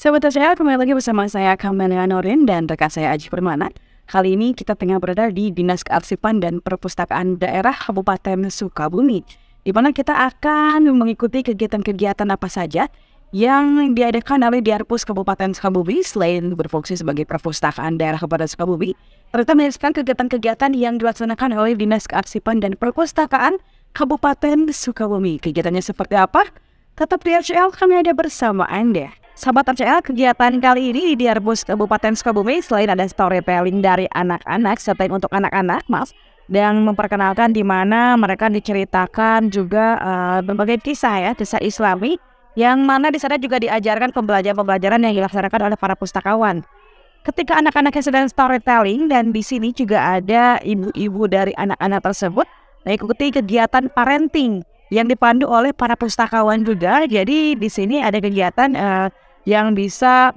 Sahabat saya kembali lagi bersama saya Kamelia Norin dan rekan saya Aji Permana. Kali ini kita tengah berada di Dinas Kearsipan dan Perpustakaan Daerah Kabupaten Sukabumi, di mana kita akan mengikuti kegiatan-kegiatan apa saja yang diadakan oleh Diarpus Kabupaten Sukabumi selain berfungsi sebagai perpustakaan daerah Kabupaten Sukabumi, Terutama menyaksikan kegiatan-kegiatan yang dilaksanakan oleh Dinas Kearsipan dan Perpustakaan Kabupaten Sukabumi. Kegiatannya seperti apa? Tetap di RCL, kami ada bersama Anda. Sahabat RCL, kegiatan kali ini di Diarbus Kabupaten Sukabumi selain ada storytelling dari anak-anak, serta untuk anak-anak, maaf, dan memperkenalkan di mana mereka diceritakan juga uh, berbagai kisah ya, kisah islami yang mana di sana juga diajarkan pembelajaran-pembelajaran yang dilaksanakan oleh para pustakawan. Ketika anak-anaknya sedang storytelling dan di sini juga ada ibu-ibu dari anak-anak tersebut mengikuti kegiatan parenting yang dipandu oleh para pustakawan juga. Jadi di sini ada kegiatan uh, yang bisa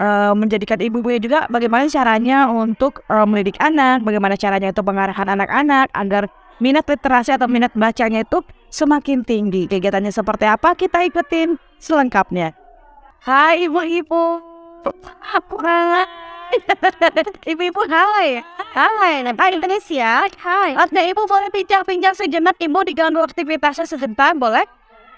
uh, menjadikan ibu-ibu juga bagaimana caranya untuk uh, mendidik anak, bagaimana caranya itu mengarahkan anak-anak agar minat literasi atau minat bacanya itu semakin tinggi. Kegiatannya seperti apa kita ikutin selengkapnya. Hai ibu-ibu, aku kangen. Ibu-ibu hai. Hai, Pak Indonesia. Hai. Oke, ibu boleh pinjam-pinjam sejenak ibu diganggu aktivitasnya sejenak boleh?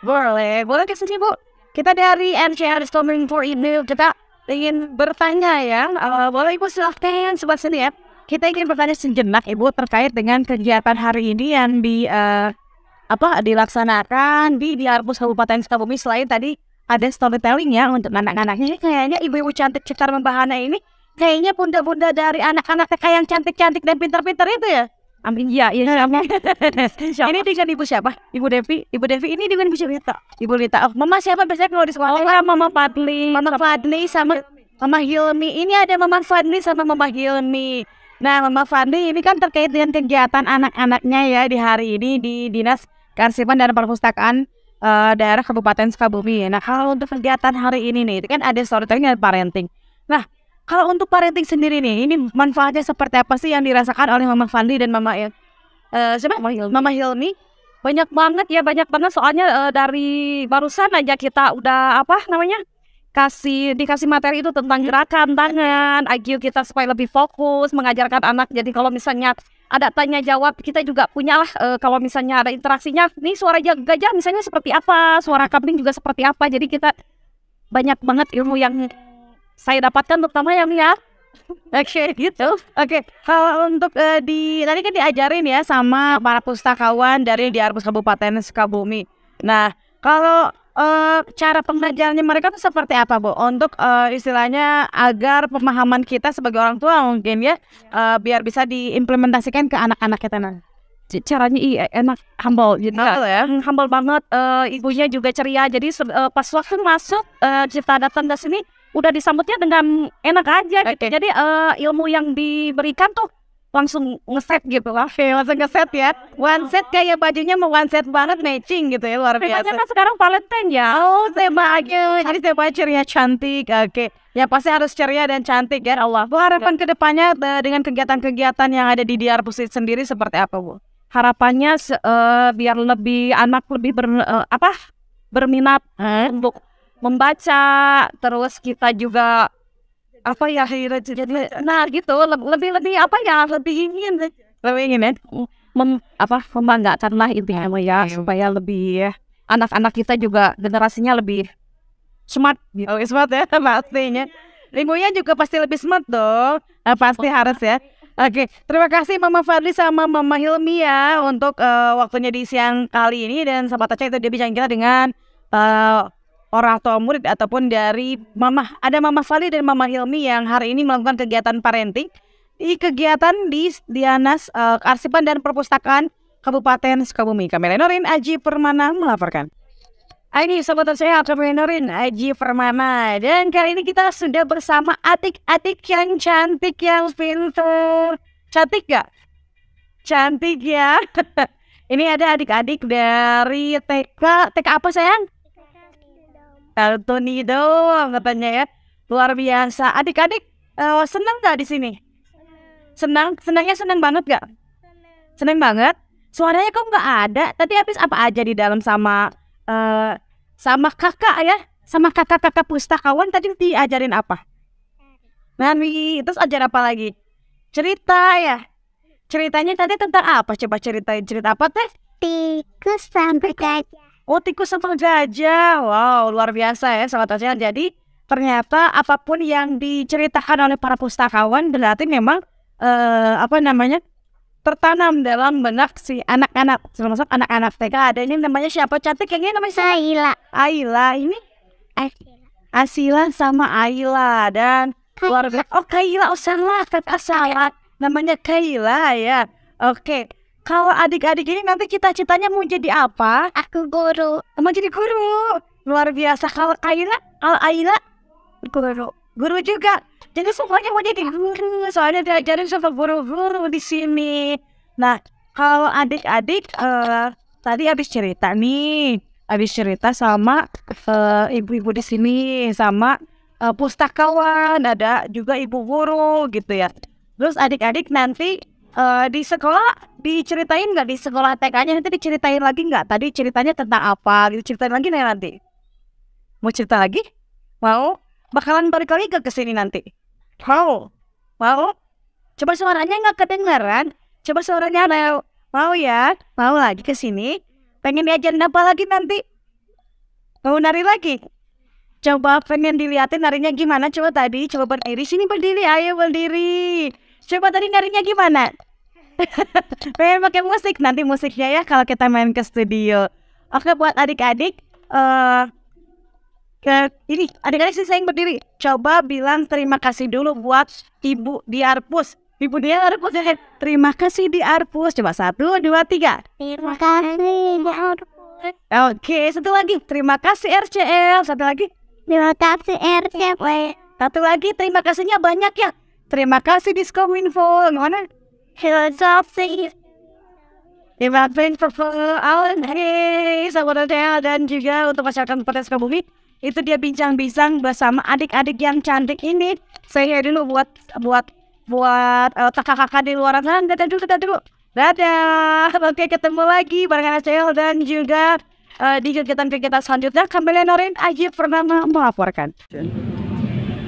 Boleh, boleh kesini bu. Kita dari NCR Storming for Email kita ingin bertanya ya, uh, boleh Ibu silahkan Sobat sini ya. Kita ingin bertanya sejenak Ibu terkait dengan kegiatan hari ini yang di uh, apa dilaksanakan di di Arbus Kabupaten Sukabumi selain tadi ada storytelling ya untuk anak-anaknya kayaknya ibu-ibu cantik cetar membahana ini kayaknya bunda-bunda dari anak-anak kayak yang cantik-cantik dan pintar-pintar itu ya Amin. Iya, iya. iya. ini dengan ibu siapa? Ibu Devi. Ibu Devi ini dengan ibu siapa? Ibu Rita. Oh, mama siapa biasanya kalau di sekolah? Oh, mama Fadli. Mama Fadli sama Mama Hilmi. Ini ada Mama Fadli sama Mama Hilmi. Nah, Mama Fadli ini kan terkait dengan kegiatan anak-anaknya ya di hari ini di Dinas Karsipan dan Perpustakaan uh, daerah Kabupaten Sukabumi. Nah, kalau untuk kegiatan hari ini nih, itu kan ada storytelling dan parenting. Nah, kalau untuk parenting sendiri nih, ini manfaatnya seperti apa sih yang dirasakan oleh Mama Fandi dan Mama El? Uh, eh, siapa? Mama Hilmi. Mama Hilmi. Banyak banget ya, banyak banget soalnya uh, dari barusan aja kita udah apa namanya? kasih dikasih materi itu tentang hmm. gerakan tangan, IQ kita supaya lebih fokus, mengajarkan anak. Jadi kalau misalnya ada tanya jawab, kita juga punya lah e, kalau misalnya ada interaksinya. Nih suara gajah misalnya seperti apa, suara kambing juga seperti apa. Jadi kita banyak banget ilmu yang saya dapatkan terutama yang ya Oke gitu. Oke, kalau untuk uh, di tadi kan diajarin ya sama para pustakawan dari di Arbus Kabupaten Sukabumi. Nah, kalau uh, cara pengajarannya mereka tuh seperti apa, Bu? Untuk uh, istilahnya agar pemahaman kita sebagai orang tua mungkin ya uh, biar bisa diimplementasikan ke anak-anak kita nanti caranya iya enak humble gitu ya. humble, ya hmm, humble banget uh, ibunya juga ceria jadi uh, pas waktu masuk uh, cipta datang ke sini udah disambutnya dengan enak aja gitu. Jadi uh, ilmu yang diberikan tuh langsung ngeset gitu lah. okay, langsung ngeset ya. One set oh. kayak bajunya mau one set banget matching gitu ya luar biasa. Temanya kan sekarang Valentine ya. Oh, tema aja. Jadi tema ceria cantik. Oke. Okay. Ya pasti harus ceria dan cantik ya Allah. Bu harapan kedepannya eh, dengan kegiatan-kegiatan yang ada di DR Pusit sendiri seperti apa Bu? Harapannya uh, biar lebih anak lebih ber, uh, apa berminat hmm? untuk membaca terus kita juga apa ya jadi nah gitu lebih lebih apa ya lebih ingin lebih ingin ya mem, apa membanggakanlah intinya ya iya. supaya lebih anak-anak kita juga generasinya lebih smart gitu. Oh, smart ya pastinya. Ilmunya juga pasti lebih smart dong. Nah, pasti harus ya. Oke, okay. terima kasih Mama Fadli sama Mama Hilmi ya untuk uh, waktunya di siang kali ini dan sahabat aja itu dia bicara kita dengan uh, orang tua murid ataupun dari mama ada mama Fali dan mama Hilmi yang hari ini melakukan kegiatan parenting di kegiatan di Dianas uh, eh, Arsipan dan Perpustakaan Kabupaten Sukabumi. Kamera Norin Aji Permana melaporkan. Ini sahabat saya Kamera Norin Aji Permana dan kali ini kita sudah bersama atik-atik yang cantik yang pintar. Cantik gak? Cantik ya. ini ada adik-adik dari TK TK apa sayang? Eltoni doang katanya ya. Luar biasa. Adik-adik uh, senang gak di sini? Senang, senangnya senang banget gak? Senang banget. Suaranya kok nggak ada? Tadi habis apa aja di dalam sama uh, sama kakak ya? Sama kakak-kakak pustakawan tadi diajarin apa? Nari. Terus ajar apa lagi? Cerita ya. Ceritanya tadi tentang apa? Coba ceritain cerita apa teh? Tikus sampai gajah. Oh tikus sama gajah, wow luar biasa ya sahabat Tasya. Jadi ternyata apapun yang diceritakan oleh para pustakawan berarti memang uh, apa namanya tertanam dalam benak si anak-anak termasuk anak-anak TK ada ini namanya siapa cantik yang ini namanya siapa? Aila Aila ini Asila Asila sama Aila dan luar biasa. oh Kaila oh salah kata salah namanya Kaila ya oke kalau adik-adik ini nanti cita-citanya mau jadi apa? Aku guru. Mau jadi guru. Luar biasa. Kalau Aila, kalau Aila guru. Guru juga. Jadi semuanya mau jadi guru. Soalnya diajarin sama guru-guru di sini. Nah, kalau adik-adik uh, tadi habis cerita nih, habis cerita sama ibu eh, ibu-ibu di sini sama uh, pustakawan, ada juga ibu guru gitu ya. Terus adik-adik nanti uh, di sekolah diceritain nggak di sekolah TK-nya nanti diceritain lagi nggak tadi ceritanya tentang apa gitu ceritain lagi nih nanti mau cerita lagi mau bakalan balik lagi ke kesini nanti mau mau coba suaranya nggak kedengeran coba suaranya ada mau ya mau lagi ke sini pengen diajarin apa lagi nanti mau nari lagi coba pengen diliatin narinya gimana coba tadi coba berdiri sini berdiri ayo berdiri coba tadi narinya gimana pengen pakai musik nanti musiknya ya kalau kita main ke studio oke buat adik-adik uh, ke ini adik-adik sih saya yang berdiri coba bilang terima kasih dulu buat ibu di Arpus ibu di Arpus ya. Eh, terima kasih di Arpus coba satu dua tiga terima kasih di Arpus Oke, satu lagi. Terima kasih RCL. Satu lagi. Terima kasih RCL. Satu lagi, terima kasihnya banyak ya. Terima kasih Diskominfo. Mana? filosofi Imagine Purple Alan Hayes sebenarnya dan juga untuk masyarakat pedesaan Bumi itu dia bincang-bincang bersama adik-adik yang cantik ini saya dulu buat buat buat uh, kakak-kakak di luar sana dadah dulu dadah dulu dadah ya. oke ketemu lagi bareng NSL dan juga uh, di kegiatan-kegiatan selanjutnya kembali Norin Aji pernah melaporkan.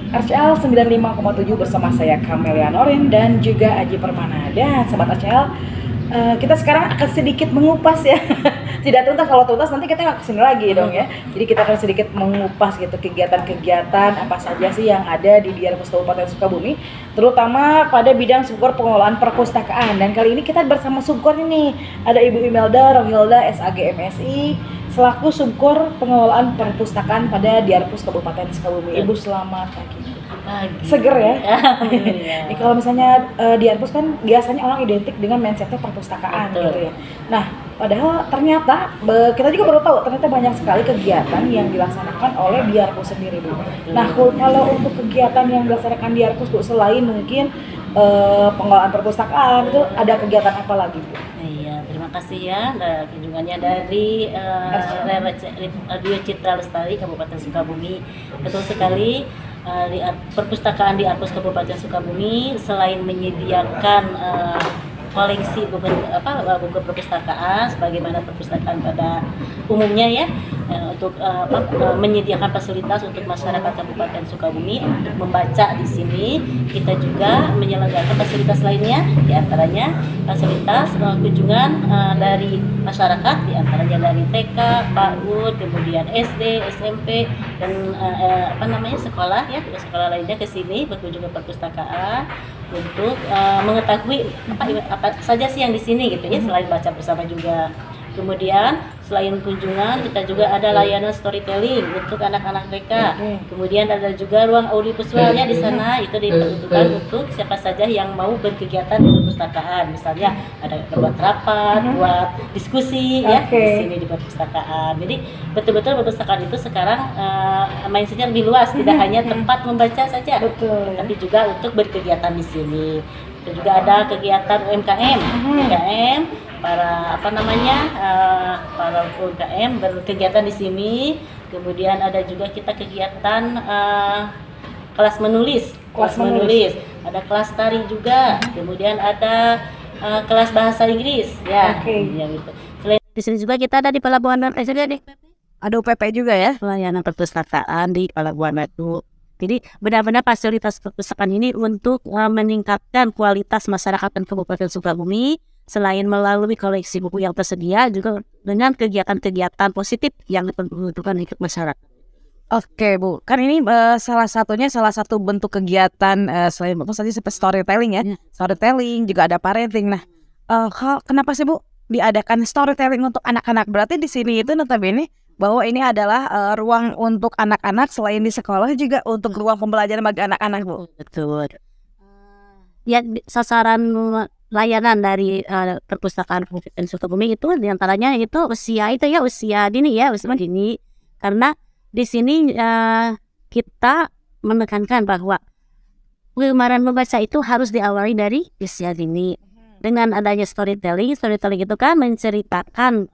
RCL 95,7 bersama saya Kamelia Norin dan juga Aji Permana dan sahabat RCL eh, kita sekarang akan sedikit mengupas ya tidak tuntas kalau tuntas nanti kita nggak kesini lagi dong ya hmm. jadi kita akan sedikit mengupas gitu kegiatan-kegiatan apa saja sih yang ada di Dian Kabupaten Sukabumi terutama pada bidang subkor pengelolaan perpustakaan dan kali ini kita bersama subkor ini ada Ibu Imelda Rohilda SAG MSI selaku subkor pengelolaan perpustakaan pada Diarpus Kabupaten Sukabumi. Ibu iya. selamat pagi. Pagi. Ah, gitu. Seger ya. Ini iya. kalau misalnya uh, eh, Diarpus kan biasanya orang identik dengan mindsetnya perpustakaan Betul. gitu ya. Nah, padahal ternyata kita juga baru tahu ternyata banyak sekali kegiatan yang dilaksanakan oleh Diarpus sendiri bu. Nah, kalau untuk kegiatan yang dilaksanakan Diarpus bu selain mungkin uh, pengelolaan perpustakaan itu ada kegiatan apa lagi bu? Iya terima kasih ya kunjungannya dari uh, Radio Citra Lestari Kabupaten Sukabumi. Betul sekali uh, di perpustakaan di Arpus Kabupaten Sukabumi selain menyediakan uh, koleksi buku apa buku perpustakaan sebagaimana perpustakaan pada umumnya ya e, untuk e, apa, e, menyediakan fasilitas untuk masyarakat Kabupaten Sukabumi untuk membaca di sini kita juga menyelenggarakan fasilitas lainnya diantaranya fasilitas kunjungan dari masyarakat diantaranya dari TK, PAUD, kemudian SD, SMP dan apa namanya sekolah ya sekolah lainnya ke sini berkunjung ke perpustakaan untuk uh, mengetahui apa, apa saja sih yang di sini gitu ya hmm. selain baca bersama juga kemudian Selain kunjungan, kita juga ada layanan storytelling untuk anak-anak TK. Kemudian ada juga ruang audiovisualnya visualnya di sana, itu diperuntukkan untuk siapa saja yang mau berkegiatan di perpustakaan. Misalnya ada buat rapat, buat diskusi okay. ya di sini di perpustakaan. Jadi betul-betul perpustakaan itu sekarang uh, mindsetnya lebih luas, tidak hanya tempat membaca saja, Betul. tapi juga untuk berkegiatan di sini. Dan juga ada kegiatan UMKM, UMKM para apa namanya uh, para UKM berkegiatan di sini. Kemudian ada juga kita kegiatan uh, kelas menulis, kelas, kelas menulis. menulis. Ada kelas tari juga. Kemudian ada uh, kelas bahasa Inggris ya. Okay. Ya gitu. di sini juga kita ada di Pelabuhan Ratu nih. Ada UPP juga ya? Pelayanan perpustakaan di Pelabuhan itu. Jadi benar-benar fasilitas perpustakaan ini untuk meningkatkan kualitas masyarakat dan Kabupaten Sukabumi Selain melalui koleksi buku yang tersedia, juga dengan kegiatan-kegiatan positif yang diperuntukkan untuk masyarakat. Oke Bu, kan ini uh, salah satunya salah satu bentuk kegiatan uh, selain buku saja seperti storytelling ya, iya. storytelling juga ada parenting. Nah, uh, kenapa sih Bu diadakan storytelling untuk anak-anak? Berarti di sini itu notabene bahwa ini adalah uh, ruang untuk anak-anak selain di sekolah juga untuk ruang pembelajaran bagi anak-anak Bu. Betul. Ya sasaran layanan dari uh, perpustakaan Kabupaten Sukabumi itu diantaranya itu usia itu ya usia dini ya usia dini karena di sini uh, kita menekankan bahwa kegemaran membaca itu harus diawali dari usia dini mhm. dengan adanya storytelling storytelling itu kan menceritakan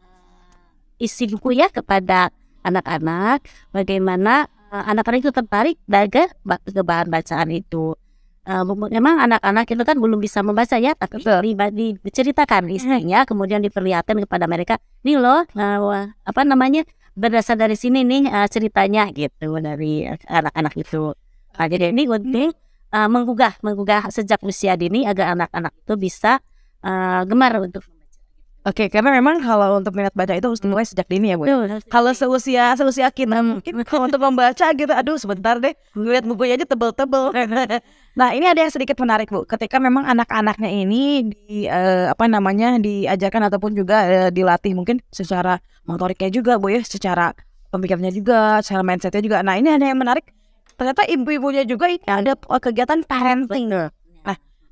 isi buku ya kepada anak-anak bagaimana eh, anak-anak uh, itu tertarik ke bahan bacaan itu Uh, memang anak-anak itu kan belum bisa membaca ya, tapi Betul. Di, diceritakan istrinya, kemudian diperlihatkan kepada mereka, nih loh, uh, apa namanya berdasar dari sini nih uh, ceritanya gitu dari anak-anak itu. Nah, jadi ini penting uh, menggugah, menggugah sejak usia dini agar anak-anak itu bisa uh, gemar untuk Oke, okay, karena memang kalau untuk minat baca itu harus hmm. dimulai sejak dini ya, Bu. Kalau seusia seusia kita mungkin kalau untuk membaca gitu, aduh sebentar deh, gue lihat bukunya aja tebel-tebel. nah, ini ada yang sedikit menarik, Bu. Ketika memang anak-anaknya ini di uh, apa namanya diajarkan ataupun juga uh, dilatih mungkin secara motoriknya juga, Bu ya, secara pemikirannya juga, secara mindsetnya juga. Nah, ini ada yang menarik. Ternyata ibu-ibunya juga ada kegiatan parenting. Bener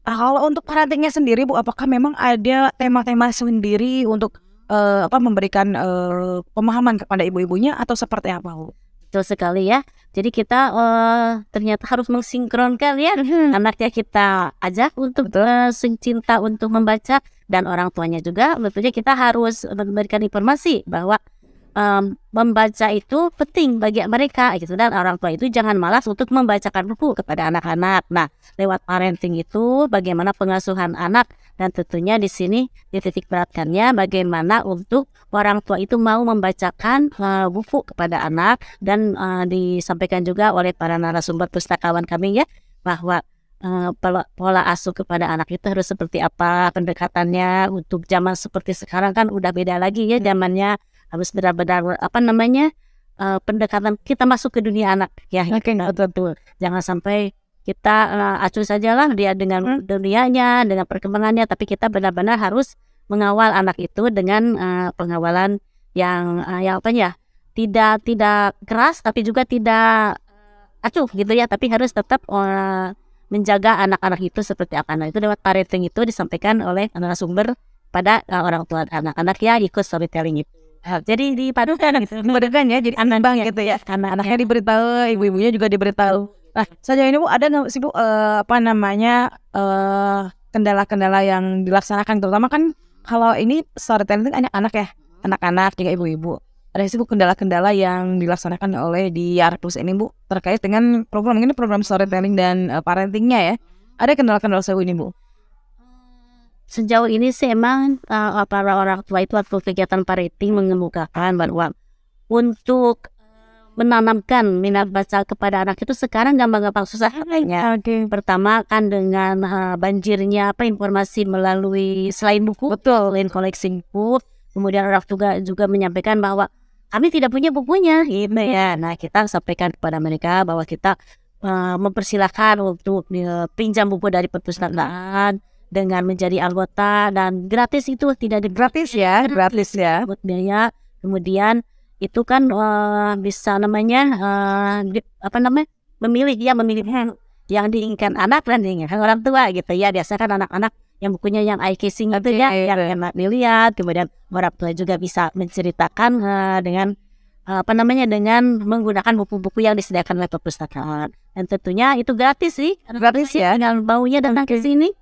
Nah, kalau untuk parentingnya sendiri Bu, apakah memang ada tema-tema sendiri untuk uh, apa memberikan uh, pemahaman kepada ibu-ibunya atau seperti apa Bu? Betul sekali ya. Jadi kita uh, ternyata harus mensinkronkan ya hmm. anaknya kita ajak untuk uh, cinta untuk membaca dan orang tuanya juga. Tentunya kita harus memberikan informasi bahwa um, membaca itu penting bagi mereka gitu dan orang tua itu jangan malas untuk membacakan buku kepada anak-anak. Nah, lewat parenting itu bagaimana pengasuhan anak dan tentunya di sini di titik beratkannya bagaimana untuk orang tua itu mau membacakan uh, buku kepada anak dan uh, disampaikan juga oleh para narasumber pustakawan kami ya bahwa uh, eh, pola, pola asuh kepada anak itu harus seperti apa pendekatannya untuk zaman seperti sekarang kan udah beda lagi ya zamannya harus benar-benar apa namanya uh, pendekatan kita masuk ke dunia anak ya. okay, nah, eh, betul. betul. Gitu. Jangan sampai kita uh, acuh lah dia dengan hmm. dunianya, dengan perkembangannya, tapi kita benar-benar harus mengawal anak itu dengan uh, pengawalan yang uh, yang apa ya? Tidak tidak keras tapi juga tidak acuh gitu ya, tapi harus tetap uh, menjaga anak-anak itu seperti apa. Nah, itu lewat parenting itu disampaikan oleh anak sumber pada uh, orang tua anak-anak ya ikut storytelling itu. Eh, jadi dipadukan gitu Padukan ya jadi anak bang gitu ya karena anaknya diberitahu ibu-ibunya juga diberitahu nah saja ini bu ada sih bu uh, apa namanya kendala eh, kendala-kendala yang dilaksanakan terutama kan kalau ini storytelling kan anak-anak ya anak-anak juga ibu-ibu ada sih bu kendala-kendala yang dilaksanakan oleh di Arpus ini bu terkait dengan program ini program storytelling dan uh, parentingnya ya ada kendala-kendala saya ini bu sejauh ini sih emang uh, para orang tua itu atau kegiatan parenting mengemukakan bahwa untuk eh, menanamkan minat baca kepada anak itu sekarang gampang-gampang susah ya. Okay. Pertama kan dengan uh, banjirnya apa informasi melalui selain buku, betul, selain koleksi buku, kemudian orang juga juga menyampaikan bahwa kami tidak punya bukunya gitu ya. Nah, kita sampaikan kepada mereka bahwa kita uh, mempersilahkan untuk uh, pinjam buku dari perpustakaan dengan menjadi anggota dan gratis itu tidak ada gratis ya gratis ya buat biaya kemudian itu kan uh, bisa namanya uh, di, apa namanya memilih dia ya, memilih yang, yang diinginkan anak dan diinginkan orang tua gitu ya biasanya kan anak-anak yang bukunya yang eye casing gitu ya yang enak dilihat kemudian orang tua juga bisa menceritakan uh, dengan uh, apa namanya dengan menggunakan buku-buku yang disediakan oleh perpustakaan dan tentunya itu gratis sih gratis ya dengan ya. baunya datang ke sini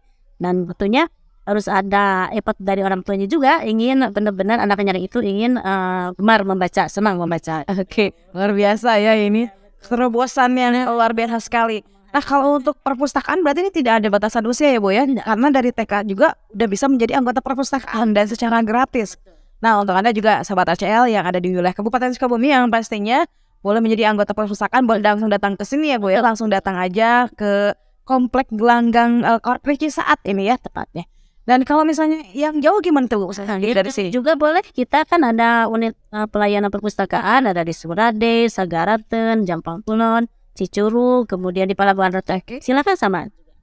dan tentunya harus ada effort dari orang tuanya juga ingin benar-benar anaknya itu ingin uh, gemar membaca senang membaca oke okay. luar biasa ya ini terobosannya luar biasa sekali Nah kalau untuk perpustakaan berarti ini tidak ada batasan usia ya Bu ya Karena dari TK juga udah bisa menjadi anggota perpustakaan dan secara gratis Nah untuk Anda juga sahabat ACL yang ada di wilayah Kabupaten Sukabumi yang pastinya boleh menjadi anggota perpustakaan boleh langsung datang ke sini ya Bu ya Langsung datang aja ke komplek gelanggang uh, saat ini ya tepatnya. Dan kalau misalnya yang jauh gimana tuh usaha nah, dari sini? Juga boleh kita kan ada unit uh, pelayanan perpustakaan ada di Surade, Sagaraten, Jampang Kulon, Cicuru, kemudian di Palabuhan Ratu. Okay. Silakan sama.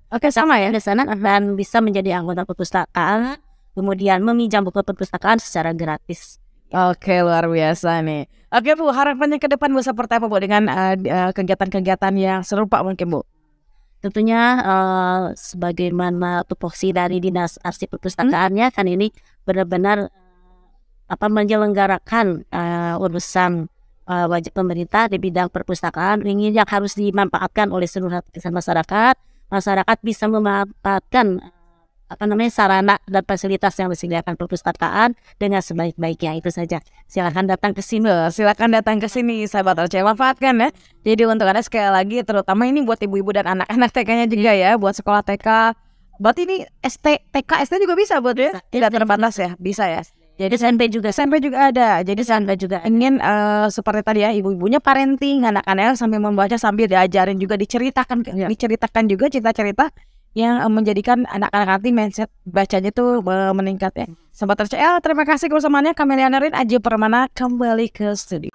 Oke okay, sama ya. Di sana dan bisa menjadi anggota perpustakaan, kemudian meminjam buku perpustakaan secara gratis. Oke luar biasa nih. Oke bu harapannya ke depan bu seperti apa bu dengan eh, kegiatan-kegiatan uh, kegiatan -kegiatan yang serupa mungkin bu? Tentunya uh, sebagaimana tupoksi dari Dinas Arsip Perpustakaannya hmm. Ya, kan ini benar-benar eh, apa menyelenggarakan uh, urusan uh, wajib pemerintah di bidang perpustakaan ingin yang harus dimanfaatkan oleh seluruh masyarakat masyarakat bisa memanfaatkan apa namanya sarana dan fasilitas yang disediakan perpustakaan dengan sebaik-baiknya itu saja. Silakan datang ke sini. Silakan datang ke sini sahabat OC manfaatkan ya. Jadi untuk Anda sekali lagi terutama ini buat ibu-ibu dan anak-anak TK-nya juga iya. ya, buat sekolah TK. Berarti ini ST, TK, ST juga bisa buat ya? Tidak terbatas ya, bisa ya. Jadi SMP juga SMP juga ada. Jadi iya. SMP juga ingin uh, seperti tadi ya ibu-ibunya parenting anak-anaknya sambil membaca sambil diajarin juga diceritakan ya. diceritakan juga cerita-cerita yang eh, menjadikan anak-anak nanti mindset bacanya tuh eh, meningkat ya. Sobat RCL, eh, terima kasih bersamaannya Kamelia Nerin Aji Permana kembali ke studio.